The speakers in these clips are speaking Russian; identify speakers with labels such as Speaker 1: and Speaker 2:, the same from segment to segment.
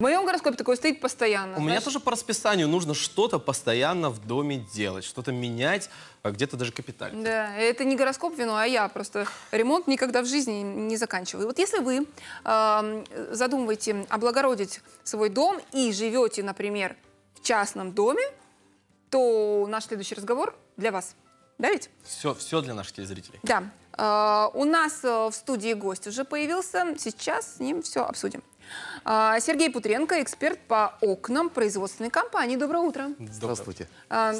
Speaker 1: В моем гороскопе такое стоит постоянно. У знаешь? меня тоже
Speaker 2: по расписанию нужно что-то постоянно в доме делать, что-то менять, а где-то даже капитально.
Speaker 1: Да, это не гороскоп вину, а я просто ремонт никогда в жизни не заканчиваю. Вот если вы э, задумываете облагородить свой дом и живете, например, в частном доме, то наш следующий разговор для вас. Да ведь?
Speaker 2: Все, все для наших телезрителей.
Speaker 1: Да. Э, у нас э, в студии гость уже появился, сейчас с ним все обсудим. А, Сергей Путренко, эксперт по окнам производственной компании. Доброе утро. Здравствуйте. А,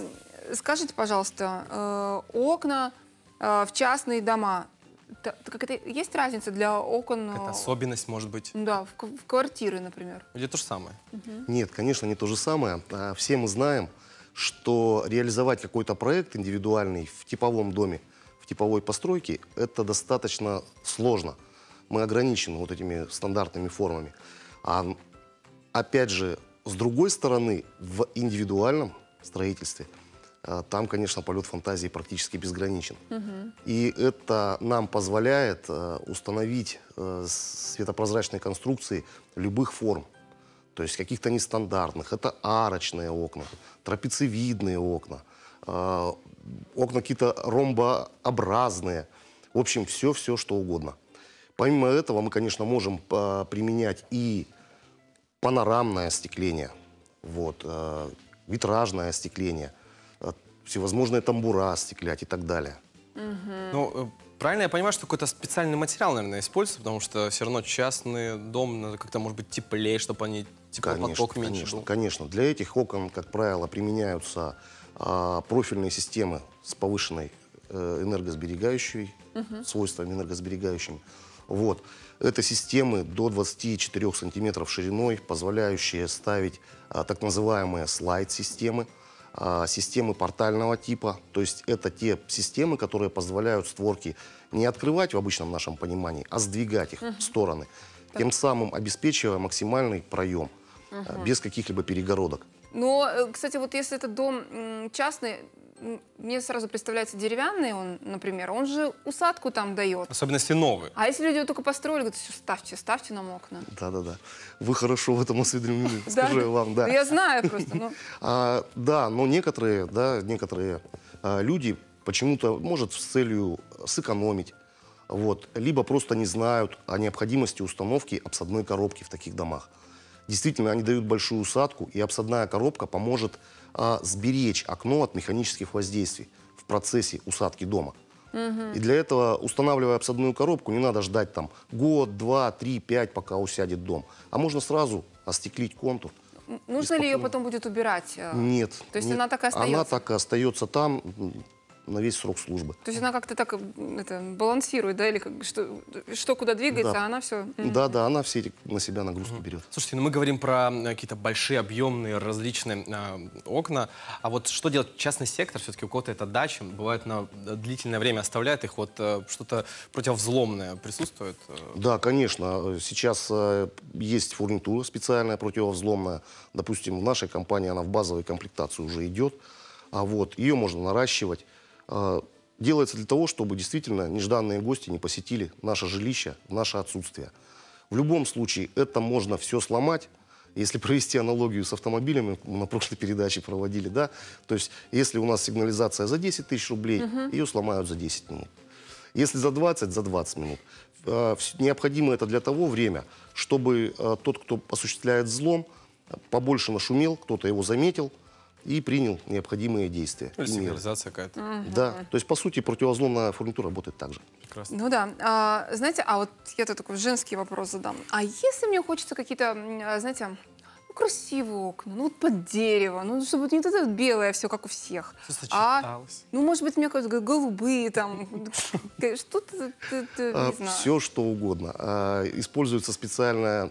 Speaker 1: скажите, пожалуйста, э, окна э, в частные дома, как это, есть разница для окон? Э, это
Speaker 2: особенность, может быть.
Speaker 1: Да, в, в квартиры, например.
Speaker 2: Или то же самое? Угу. Нет, конечно, не то же самое. А, все мы знаем, что реализовать какой-то проект индивидуальный в типовом доме, в типовой постройке, это достаточно сложно мы ограничены вот этими стандартными формами. А опять же, с другой стороны, в индивидуальном строительстве а, там, конечно, полет фантазии практически безграничен. Угу. И это нам позволяет а, установить э, светопрозрачные конструкции любых форм. То есть каких-то нестандартных. Это арочные окна, трапециевидные окна, а, окна какие-то ромбообразные. В общем, все-все, что угодно. Помимо этого мы, конечно, можем э, применять и панорамное остекление, вот, э, витражное остекление, э, всевозможные тамбура остеклять и так далее. Ну, правильно я понимаю, что какой-то специальный материал, наверное, используется, потому что все равно частный дом надо как-то, может быть, теплее, чтобы они теплопоток конечно, меньше конечно, был. Конечно, для этих окон, как правило, применяются а, профильные системы с повышенной э, энергосберегающей, угу. свойствами энергосберегающими. Вот. Это системы до 24 сантиметров шириной, позволяющие ставить а, так называемые слайд-системы, а, системы портального типа. То есть это те системы, которые позволяют створки не открывать в обычном нашем понимании, а сдвигать их uh в стороны, так. тем самым обеспечивая максимальный проем uh а, без каких-либо перегородок.
Speaker 1: Но, э, кстати, вот если это дом частный, мне сразу представляется деревянный он, например, он же усадку там дает.
Speaker 2: Особенно если новый.
Speaker 1: А если люди его только построили, говорят, все, ставьте, ставьте нам окна.
Speaker 2: Да-да-да. Вы хорошо в этом осведомлены, скажу вам, да. Я знаю
Speaker 1: просто. Ну.
Speaker 2: А, да, но некоторые, да, некоторые а, люди почему-то, может, с целью сэкономить, вот, либо просто не знают о необходимости установки обсадной коробки в таких домах. Действительно, они дают большую усадку, и обсадная коробка поможет а, сберечь окно от механических воздействий в процессе усадки дома. Угу. И для этого, устанавливая обсадную коробку, не надо ждать там год, два, три, пять, пока усядет дом. А можно сразу остеклить контур.
Speaker 1: Нужно ли ее потом будет убирать? Э? Нет.
Speaker 2: То есть нет, она так и остается? Она так и остается там, на весь срок службы. То есть
Speaker 1: она как-то так это, балансирует, да, или как, что, что куда двигается, да. а она все... Да,
Speaker 2: да, она все эти на себя нагрузки угу. берет. Слушайте, ну мы говорим про какие-то большие, объемные, различные э, окна, а вот что делать частный сектор, все-таки у кого-то это дача, бывает на э, длительное время оставляет их, вот э, что-то противовзломное присутствует? Э? Да, конечно, э, сейчас э, есть фурнитура специальная противовзломная, допустим, в нашей компании она в базовой комплектации уже идет, а вот ее можно наращивать, а, делается для того, чтобы действительно нежданные гости не посетили наше жилище, наше отсутствие. В любом случае это можно все сломать, если провести аналогию с автомобилями, на прошлой передаче проводили, да, то есть если у нас сигнализация за 10 тысяч рублей, угу. ее сломают за 10 минут. Если за 20, за 20 минут. А, необходимо это для того время, чтобы а, тот, кто осуществляет взлом, побольше нашумел, кто-то его заметил, и принял необходимые действия. Или сигнализация
Speaker 1: какая-то. Угу. Да, то
Speaker 2: есть, по сути, противозломная фурнитура работает так же.
Speaker 1: Прекрасно. Ну да, а, знаете, а вот я тут такой женский вопрос задам. А если мне хочется какие-то, а, знаете, ну, красивые окна, ну, вот под дерево, ну, чтобы не вот это вот белое все, как у всех. А, ну, может быть, мне кажется, голубые там, что-то, а, не знаю. Все,
Speaker 2: что угодно. А, используется специальная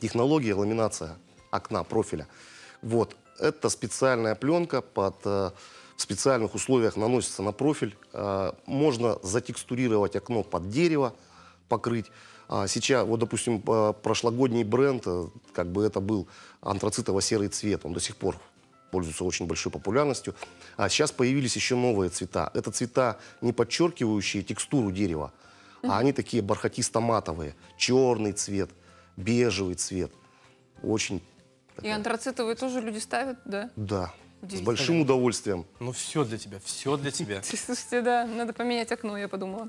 Speaker 2: технология ламинация окна, профиля. Вот. Это специальная пленка под э, в специальных условиях наносится на профиль. Э, можно затекстурировать окно под дерево, покрыть. А сейчас, вот, допустим, э, прошлогодний бренд, как бы это был антрацитово-серый цвет, он до сих пор пользуется очень большой популярностью. А сейчас появились еще новые цвета. Это цвета, не подчеркивающие текстуру дерева, mm -hmm. а они такие бархатисто-матовые. Черный цвет, бежевый цвет. Очень
Speaker 1: и антрацитовые тоже люди ставят, да?
Speaker 2: Да. С большим удовольствием. Ну все для тебя, все для тебя.
Speaker 1: Слушайте, да, надо поменять окно, я подумала.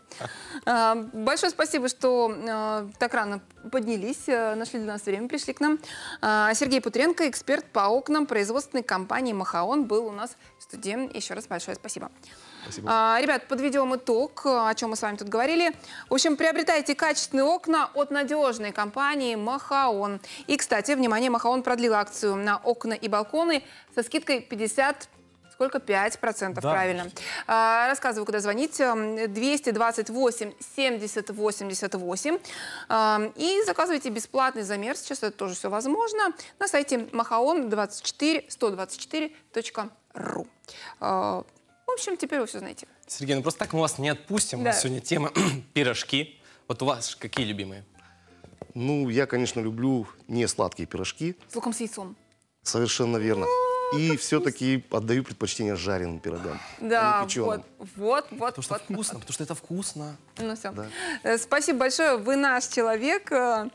Speaker 1: А, большое спасибо, что а, так рано поднялись, а, нашли для нас время, пришли к нам. Сергей Путренко, эксперт по окнам производственной компании «Махаон», был у нас в студии. Еще раз большое спасибо. А, ребят, подведем итог, э, о чем мы с вами тут говорили. В общем, приобретайте качественные окна от надежной компании «Махаон». И, кстати, внимание, «Махаон» продлил акцию на окна и балконы со скидкой 50 Сколько? 5%, да. правильно. А, рассказываю, куда звонить. 228 70 88. А, и заказывайте бесплатный замер. Сейчас это тоже все возможно. На сайте Махаон 24 124.ru. В общем, теперь вы все знаете.
Speaker 2: Сергей, ну просто так мы вас не отпустим. Да. У нас сегодня тема пирожки. Вот у вас какие любимые? Ну, я, конечно, люблю не сладкие пирожки.
Speaker 1: С луком с яйцом.
Speaker 2: Совершенно верно. И все-таки отдаю предпочтение жареным пирогам. А да, вот,
Speaker 1: вот, вот. Потому что вот. вкусно, потому что это вкусно. Ну все. Да. Э, спасибо большое, вы наш человек. Э,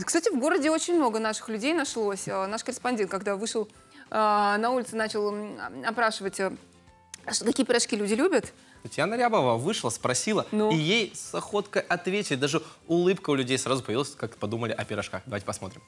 Speaker 1: кстати, в городе очень много наших людей нашлось. Э, наш корреспондент, когда вышел на улице, начал опрашивать а что такие пирожки люди любят?
Speaker 2: Татьяна Рябова вышла, спросила, ну? и ей с охоткой ответили. Даже улыбка у людей сразу появилась, как подумали о пирожках. Давайте посмотрим.